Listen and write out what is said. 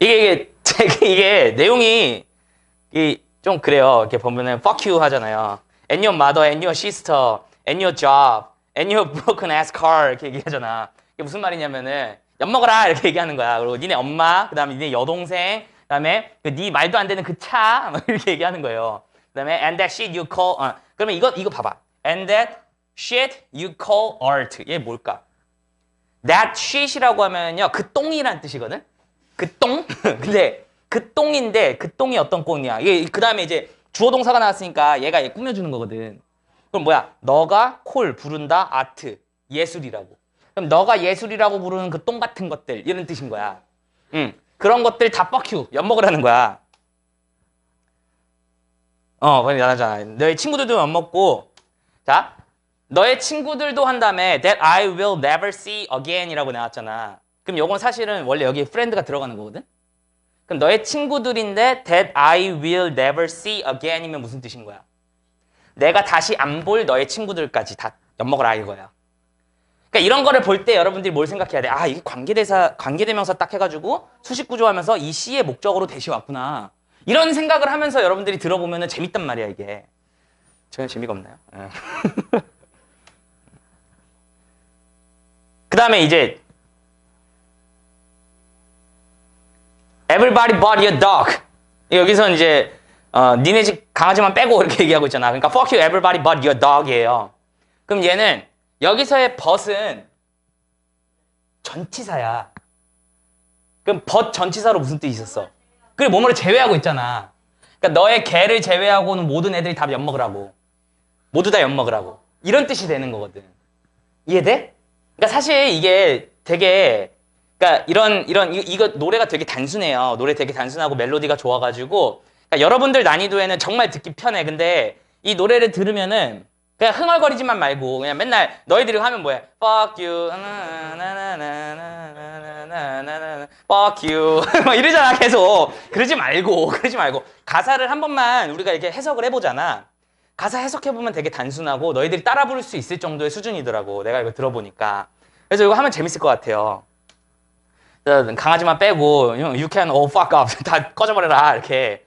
이게 이게 이게 내용이 이좀 그래요. 이렇게 보면은 fuck you 하잖아요. and your mother, and your sister, and your job, and your broken ass car 이렇게 얘기하잖아. 이게 무슨 말이냐면은 엿 먹어라 이렇게 얘기하는 거야. 그리고 니네 엄마, 그다음에 니네 여동생, 그다음에 그네 말도 안 되는 그 차 이렇게 얘기하는 거예요. 그다음에 and that shit you call 어, 그러면 이거 이거 봐봐. and that shit you call art 얘 뭘까? that shit이라고 하면요 그 똥이란 뜻이거든. 그 똥? 근데 그 똥인데 그 똥이 어떤 똥이야? 그 다음에 이제 주어 동사가 나왔으니까 얘가 얘 꾸며주는 거거든. 그럼 뭐야? 너가 콜 부른다 아트 예술이라고. 그럼 너가 예술이라고 부르는 그 똥 같은 것들 이런 뜻인 거야. 응. 그런 것들 다 뻑큐 엿먹으라는 거야. 어, 그럼 나잖아. 너의 친구들도 엿먹고 자, 너의 친구들도 한 다음에 that I will never see again이라고 나왔잖아. 그럼 요건 사실은 원래 여기 friend가 들어가는 거거든? 그럼 너의 친구들인데 that I will never see again이면 무슨 뜻인 거야? 내가 다시 안 볼 너의 친구들까지 다 엿먹어라 이거야. 그러니까 이런 거를 볼 때 여러분들이 뭘 생각해야 돼? 아, 이게 관계대사, 관계대명사 딱 해가지고 수식 구조하면서 이 C의 목적으로 대시 왔구나. 이런 생각을 하면서 여러분들이 들어보면 재밌단 말이야, 이게. 전혀 재미가 없나요? 예. 그 다음에 이제 Everybody but your dog. 여기서 이제 어, 니네 집 강아지만 빼고 이렇게 얘기하고 있잖아. 그러니까 fuck you everybody but your dog이에요. 그럼 얘는 여기서의 but은 전치사야. 그럼 but 전치사로 무슨 뜻이 있었어? 그래 뭐뭐를 제외하고 있잖아. 그러니까 너의 개를 제외하고는 모든 애들이 다 엿먹으라고. 모두 다 엿먹으라고. 이런 뜻이 되는 거거든. 이해돼? 그러니까 사실 이게 되게 그러니까 이런 이런 이, 이거 노래가 되게 단순해요. 노래 되게 단순하고 멜로디가 좋아가지고 그러니까 여러분들 난이도에는 정말 듣기 편해. 근데 이 노래를 들으면은 그냥 흥얼거리지만 말고 그냥 맨날 너희들이 하면 뭐야? Fuck you, 나 Fuck you 막 이러잖아 계속. 그러지 말고 그러지 말고 가사를 한 번만 우리가 이렇게 해석을 해보잖아. 가사 해석해보면 되게 단순하고 너희들이 따라 부를 수 있을 정도의 수준이더라고. 내가 이거 들어보니까. 그래서 이거 하면 재밌을 것 같아요. 강아지만 빼고 유캔 oh fuck 다 꺼져버려라 이렇게